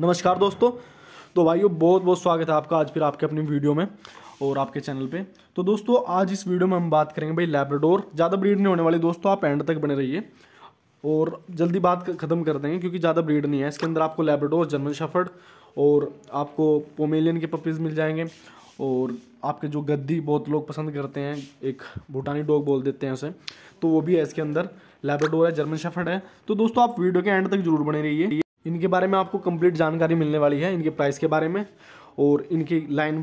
नमस्कार दोस्तों तो भाइयों बहुत बहुत स्वागत है आपका आज फिर आपके अपनी वीडियो में और आपके चैनल पे तो दोस्तों आज इस वीडियो में हम बात करेंगे भाई लैब्राडोर ज़्यादा ब्रीड नहीं होने वाली दोस्तों आप एंड तक बने रहिए और जल्दी बात ख़त्म कर देंगे क्योंकि ज़्यादा ब्रीड नहीं है इसके अंदर आपको लेब्राडोर जर्मन शफर्ड और आपको पोमेलियन के पपीज़ मिल जाएंगे और आपके जो गद्दी बहुत लोग पसंद करते हैं एक भूटानी डॉग बोल देते हैं उसे तो वो भी है इसके अंदर लेब्राडोर है जर्मन शफर्ड है तो दोस्तों आप वीडियो के एंड तक जरूर बने रहिए इनके बारे में आपको कंप्लीट जानकारी मिलने वाली है इनके प्राइस के बारे में और इनकी लाइन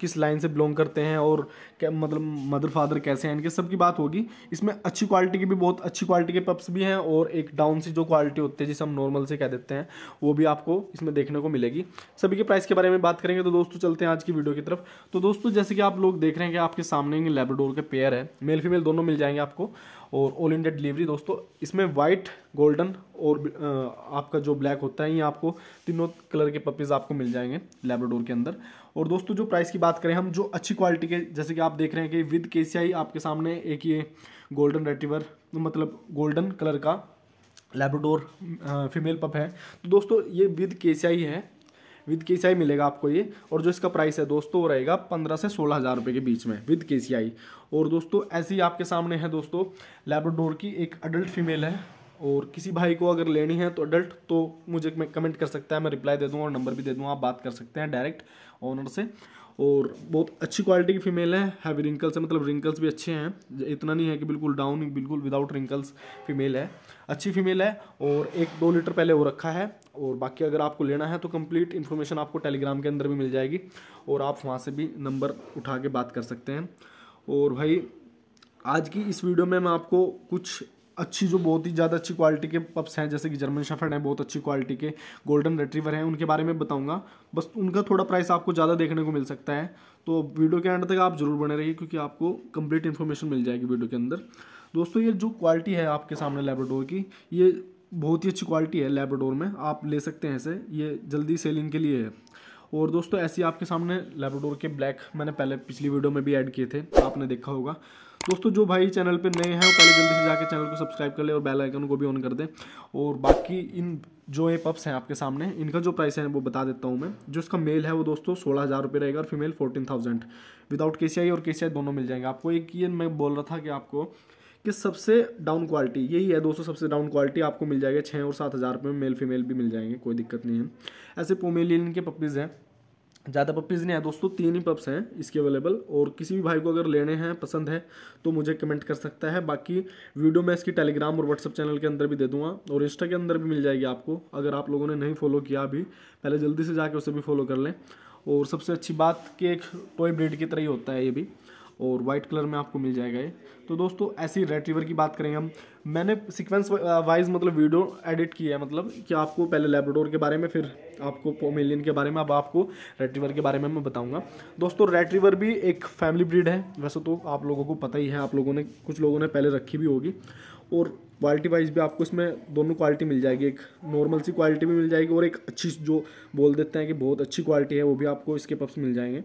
किस लाइन से बिलोंग करते हैं और क्या मतलब मदर फादर कैसे हैं इनके सब की बात होगी इसमें अच्छी क्वालिटी की भी बहुत अच्छी क्वालिटी के पप्स भी हैं और एक डाउन सी जो क्वालिटी होती है जिसे हम नॉर्मल से कह देते हैं वो भी आपको इसमें देखने को मिलेगी सभी के प्राइस के बारे में बात करेंगे तो दोस्तों चलते हैं आज की वीडियो की तरफ तो दोस्तों जैसे कि आप लोग देख रहे हैं कि आपके सामने लेबरडोर के पेयर है मेल फीमेल दोनों मिल जाएंगे आपको और ऑल इंडिया डिलीवरी दोस्तों इसमें वाइट गोल्डन और आपका जो ब्लैक होता है ये आपको तीनों कलर के पपीज़ आपको मिल जाएंगे लेबराडोर के अंदर और दोस्तों जो प्राइस की बात करें हम जो अच्छी क्वालिटी के जैसे कि आप देख रहे हैं कि विद के आपके सामने एक ये गोल्डन रेटिवर मतलब गोल्डन कलर का लेबराडोर फीमेल पप है तो दोस्तों ये विद के है विद के सी मिलेगा आपको ये और जो इसका प्राइस है दोस्तों वो रहेगा पंद्रह से सोलह हज़ार रुपये के बीच में विद के सी आई और दोस्तों ऐसे ही आपके सामने है दोस्तों लेबोडोर की एक अडल्ट फीमेल है और किसी भाई को अगर लेनी है तो अडल्ट तो मुझे कमेंट कर सकता है मैं रिप्लाई दे दूँ और नंबर भी दे दूँ आप बात कर सकते हैं डायरेक्ट ऑनर से और बहुत अच्छी क्वालिटी की फीमेल है हैवी रिंकल्स है मतलब रिंकल्स भी अच्छे हैं इतना नहीं है कि बिल्कुल डाउन बिल्कुल विदाउट रिंकल्स फीमेल है अच्छी फीमेल है और एक दो लीटर पहले वो रखा है और बाकी अगर आपको लेना है तो कंप्लीट इन्फॉर्मेशन आपको टेलीग्राम के अंदर भी मिल जाएगी और आप वहाँ से भी नंबर उठा के बात कर सकते हैं और भाई आज की इस वीडियो में मैं आपको कुछ अच्छी जो बहुत ही ज़्यादा अच्छी क्वालिटी के पप्स हैं जैसे कि जर्मन शफर्ड हैं बहुत अच्छी क्वालिटी के गोल्डन रेट्रीवर हैं उनके बारे में बताऊँगा बस उनका थोड़ा प्राइस आपको ज़्यादा देखने को मिल सकता है तो वीडियो के एंड तक आप ज़रूर बने रहिए क्योंकि आपको कंप्लीट इन्फॉर्मेशन मिल जाएगी वीडियो के अंदर दोस्तों ये जो क्वालिटी है आपके सामने लेबोडोर की ये बहुत ही अच्छी क्वालिटी है लेबोडोर में आप ले सकते हैं इसे ये जल्दी सेलिंग के लिए है और दोस्तों ही आपके सामने लेबोडोर के ब्लैक मैंने पहले पिछली वीडियो में भी ऐड किए थे आपने देखा होगा दोस्तों जो भाई चैनल पे नए हैं वो पहले जल्दी से जाके चैनल को सब्सक्राइब कर ले और बेल आइकन को भी ऑन कर दें और बाकी इन जो ये पप्स हैं आपके सामने इनका जो प्राइस है वो बता देता हूँ मैं जो इसका मेल है वो दोस्तों सोलह हज़ार रुपये रहेगा और फीमेल फोर्टीन थाउजेंड विदाउट के और के दोनों मिल जाएंगे आपको एक ये मैं बोल रहा था कि आपको कि सबसे डाउन क्वालिटी यही है दोस्तों सबसे डाउन क्वालिटी आपको मिल जाएगा छः और सात हज़ार रुपये में मेल फीमेल भी मिल जाएंगे कोई दिक्कत नहीं है ऐसे पोमेलिन के पपीज़ हैं ज़्यादा पपीज़ नहीं है दोस्तों तीन ही पप्स हैं इसके अवेलेबल और किसी भी भाई को अगर लेने हैं पसंद है तो मुझे कमेंट कर सकता है बाकी वीडियो मैं इसकी टेलीग्राम और व्हाट्सअप चैनल के अंदर भी दे दूंगा और इंस्टा के अंदर भी मिल जाएगी आपको अगर आप लोगों ने नहीं फॉलो किया अभी पहले जल्दी से जाके उसे भी फॉलो कर लें और सबसे अच्छी बात कि एक टॉय ब्रिड की तरह ही होता है ये भी और वाइट कलर में आपको मिल जाएगा ये तो दोस्तों ऐसी रेड रिवर की बात करें हम मैंने सीक्वेंस वाइज मतलब वीडियो एडिट किया है मतलब कि आपको पहले लेबोडोर के बारे में फिर आपको पोमेलियन के बारे में अब आपको रेड रिवर के बारे में मैं बताऊंगा दोस्तों रेड रिवर भी एक फैमिली ब्रीड है वैसे तो आप लोगों को पता ही है आप लोगों ने कुछ लोगों ने पहले रखी भी होगी और क्वालिटी वाइज भी आपको इसमें दोनों क्वालिटी मिल जाएगी एक नॉर्मल सी क्वालिटी भी मिल जाएगी और एक अच्छी जो बोल देते हैं कि बहुत अच्छी क्वालिटी है वो भी आपको इसके पब्स मिल जाएंगे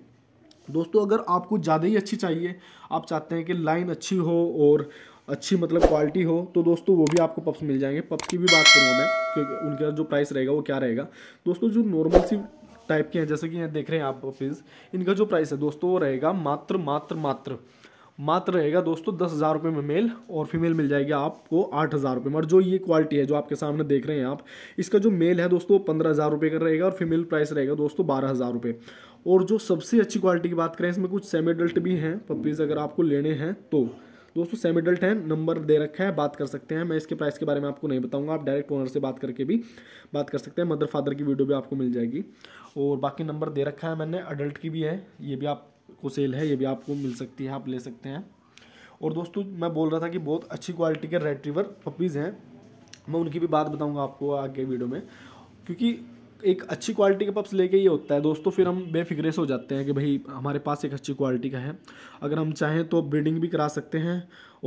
दोस्तों अगर आपको ज़्यादा ही अच्छी चाहिए आप चाहते हैं कि लाइन अच्छी हो और अच्छी मतलब क्वालिटी हो तो दोस्तों वो भी आपको पप्स मिल जाएंगे पप्स की भी बात करूँ मैं क्योंकि उनका जो प्राइस रहेगा वो क्या रहेगा दोस्तों जो नॉर्मल सी टाइप के हैं जैसे कि यहाँ देख रहे हैं आप पीस इनका जो प्राइस है दोस्तों वो रहेगा मात्र मात्र मात्र मात्र रहेगा दोस्तों दस हज़ार रुपये में मेल और फीमेल मिल जाएगी आपको आठ हज़ार रुपये में और जो ये क्वालिटी है जो आपके सामने देख रहे हैं आप इसका जो मेल है दोस्तों पंद्रह हज़ार रुपये का रहेगा और फीमेल प्राइस रहेगा दोस्तों बारह हज़ार रुपये और जो सबसे अच्छी क्वालिटी की बात करें इसमें कुछ सेमी डल्ट भी हैं पपीज़ अगर आपको लेने हैं तो दोस्तों सेमी डल्ट हैं नंबर दे रखा है बात कर सकते हैं मैं इसके प्राइस के बारे में आपको नहीं बताऊंगा आप डायरेक्ट ओनर से बात करके भी बात कर सकते हैं मदर फादर की वीडियो भी आपको मिल जाएगी और बाकी नंबर दे रखा है मैंने अडल्ट की भी है ये भी आपको सेल है ये भी आपको मिल सकती है आप ले सकते हैं और दोस्तों मैं बोल रहा था कि बहुत अच्छी क्वालिटी के रेड रिवर पपीज़ हैं मैं उनकी भी बात बताऊँगा आपको आगे वीडियो में क्योंकि एक अच्छी क्वालिटी के पप्स लेके ही होता है दोस्तों फिर हम बेफिक्रे से हो जाते हैं कि भाई हमारे पास एक अच्छी क्वालिटी का है अगर हम चाहें तो ब्रीडिंग भी करा सकते हैं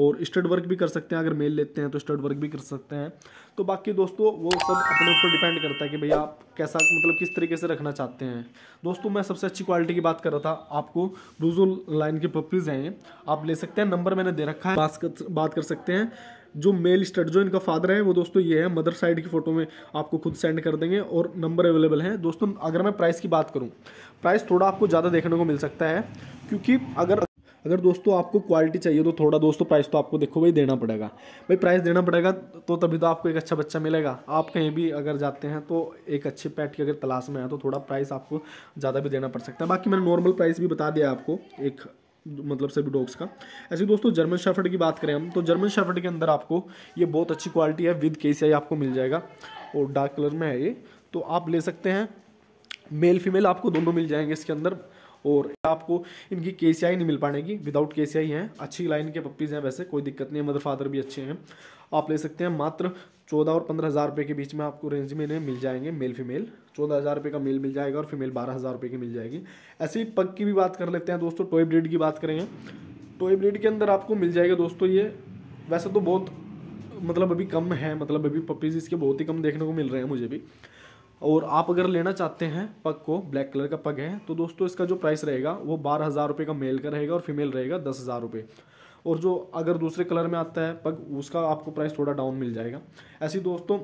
और स्टड वर्क भी कर सकते हैं अगर मेल लेते हैं तो स्टड वर्क भी कर सकते हैं तो बाकी दोस्तों वो सब अपने ऊपर डिपेंड करता है कि भाई आप कैसा मतलब किस तरीके से रखना चाहते हैं दोस्तों मैं सबसे अच्छी क्वालिटी की बात कर रहा था आपको ब्रूजो लाइन के पपीज़ हैं आप ले सकते हैं नंबर मैंने दे रखा है बात कर सकते हैं जो मेल स्टड जो इनका फादर है वो दोस्तों ये है मदर साइड की फ़ोटो में आपको खुद सेंड कर देंगे और नंबर अवेलेबल है दोस्तों अगर मैं प्राइस की बात करूँ प्राइस थोड़ा आपको ज़्यादा देखने को मिल सकता है क्योंकि अगर अगर दोस्तों आपको क्वालिटी चाहिए तो थोड़ा दोस्तों प्राइस तो आपको देखो भाई देना पड़ेगा भाई प्राइस देना पड़ेगा तो तभी तो आपको एक अच्छा बच्चा मिलेगा आप कहीं भी अगर जाते हैं तो एक अच्छे पैट की अगर तलाश में है तो थोड़ा प्राइस आपको ज़्यादा भी देना पड़ सकता है बाकी मैंने नॉर्मल प्राइस भी बता दिया आपको एक मतलब सभी डॉग्स का ऐसे दोस्तों जर्मन शेफर्ड की बात करें हम तो जर्मन शेफर्ड के अंदर आपको ये बहुत अच्छी क्वालिटी है विद केसीआई आपको मिल जाएगा और डार्क कलर में है ये तो आप ले सकते हैं मेल फीमेल आपको दोनों मिल जाएंगे इसके अंदर और आपको इनकी के नहीं मिल पाएगी विदाउट के हैं अच्छी लाइन के पप्पीज़ हैं वैसे कोई दिक्कत नहीं है मदर फादर भी अच्छे हैं आप ले सकते हैं मात्र चौदह और पंद्रह हज़ार रुपये के बीच में आपको रेंज में इन्हें मिल जाएंगे मेल फीमेल चौदह हज़ार रुपये का मेल मिल जाएगा और फीमेल बारह हज़ार रुपये की मिल जाएगी ऐसे ही पग की भी बात कर लेते हैं दोस्तों टॉय ब्रीड की बात करेंगे टॉय ब्रीड के अंदर आपको मिल जाएगा दोस्तों ये वैसे तो बहुत मतलब अभी कम है मतलब अभी पपीज़ इसके बहुत ही कम देखने को मिल रहे हैं मुझे भी और आप अगर लेना चाहते हैं पग को ब्लैक कलर का पग है तो दोस्तों इसका जो प्राइस रहेगा वो बारह हज़ार रुपये का मेल का रहेगा और फीमेल रहेगा दस हज़ार रुपये और जो अगर दूसरे कलर में आता है पग उसका आपको प्राइस थोड़ा डाउन मिल जाएगा ऐसी दोस्तों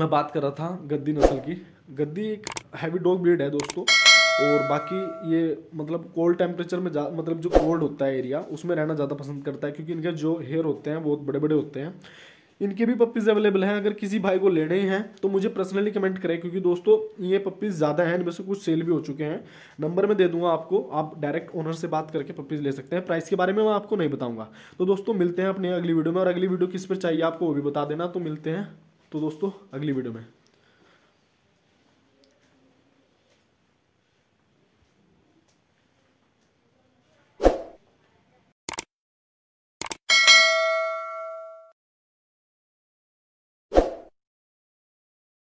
मैं बात कर रहा था गद्दी नस्ल की गद्दी एक हैवी डॉग ब्रीड है दोस्तों और बाकी ये मतलब कोल्ड टेम्परेचर में जा मतलब जो कोल्ड होता है एरिया उसमें रहना ज़्यादा पसंद करता है क्योंकि इनके जो हेयर होते हैं बहुत बड़े बड़े होते हैं इनके भी पप्पीज़ अवेलेबल हैं अगर किसी भाई को लेने हैं तो मुझे पर्सनली कमेंट करें क्योंकि दोस्तों ये पप्पीज़ ज़्यादा हैं इनमें से कुछ सेल भी हो चुके हैं नंबर मैं दे दूंगा आपको आप डायरेक्ट ओनर से बात करके पप्पीज़ ले सकते हैं प्राइस के बारे में मैं आपको नहीं बताऊँगा तो दोस्तों मिलते हैं अपने अगली वीडियो में और अगली वीडियो किस पर चाहिए आपको वो भी बता देना तो मिलते हैं तो दोस्तों अगली वीडियो में